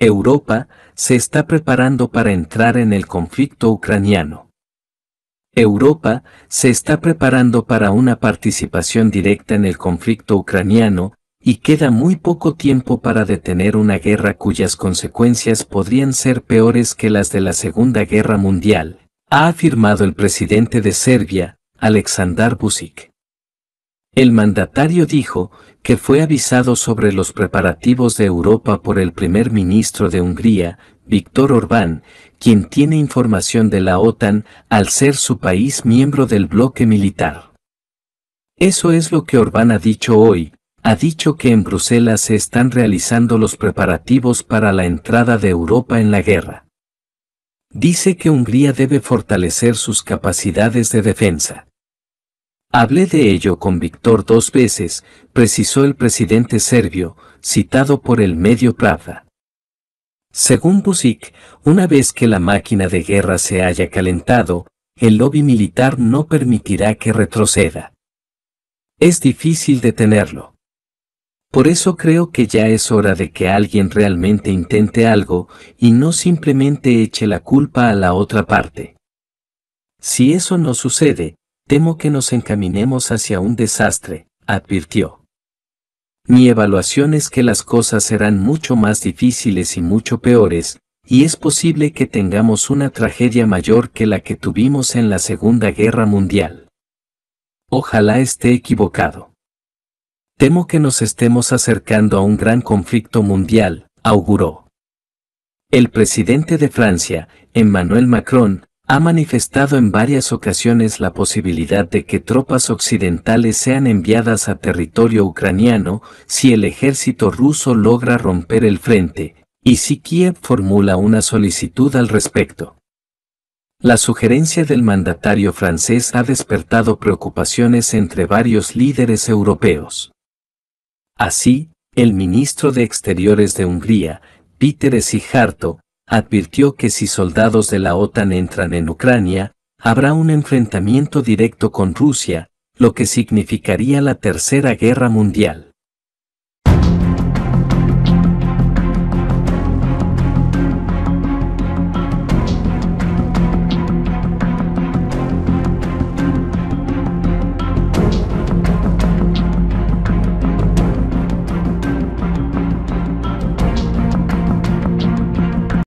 Europa se está preparando para entrar en el conflicto ucraniano. Europa se está preparando para una participación directa en el conflicto ucraniano, y queda muy poco tiempo para detener una guerra cuyas consecuencias podrían ser peores que las de la Segunda Guerra Mundial, ha afirmado el presidente de Serbia, Aleksandar Vučić. El mandatario dijo que fue avisado sobre los preparativos de Europa por el primer ministro de Hungría, Víctor Orbán, quien tiene información de la OTAN al ser su país miembro del bloque militar. Eso es lo que Orbán ha dicho hoy, ha dicho que en Bruselas se están realizando los preparativos para la entrada de Europa en la guerra. Dice que Hungría debe fortalecer sus capacidades de defensa. Hablé de ello con Víctor dos veces, precisó el presidente serbio, citado por el medio Pravda. Según Busik, una vez que la máquina de guerra se haya calentado, el lobby militar no permitirá que retroceda. Es difícil detenerlo. Por eso creo que ya es hora de que alguien realmente intente algo y no simplemente eche la culpa a la otra parte. Si eso no sucede, Temo que nos encaminemos hacia un desastre, advirtió. Mi evaluación es que las cosas serán mucho más difíciles y mucho peores, y es posible que tengamos una tragedia mayor que la que tuvimos en la Segunda Guerra Mundial. Ojalá esté equivocado. Temo que nos estemos acercando a un gran conflicto mundial, auguró. El presidente de Francia, Emmanuel Macron, ha manifestado en varias ocasiones la posibilidad de que tropas occidentales sean enviadas a territorio ucraniano si el ejército ruso logra romper el frente, y si Kiev formula una solicitud al respecto. La sugerencia del mandatario francés ha despertado preocupaciones entre varios líderes europeos. Así, el ministro de Exteriores de Hungría, Peter Sijarto, advirtió que si soldados de la OTAN entran en Ucrania, habrá un enfrentamiento directo con Rusia, lo que significaría la Tercera Guerra Mundial.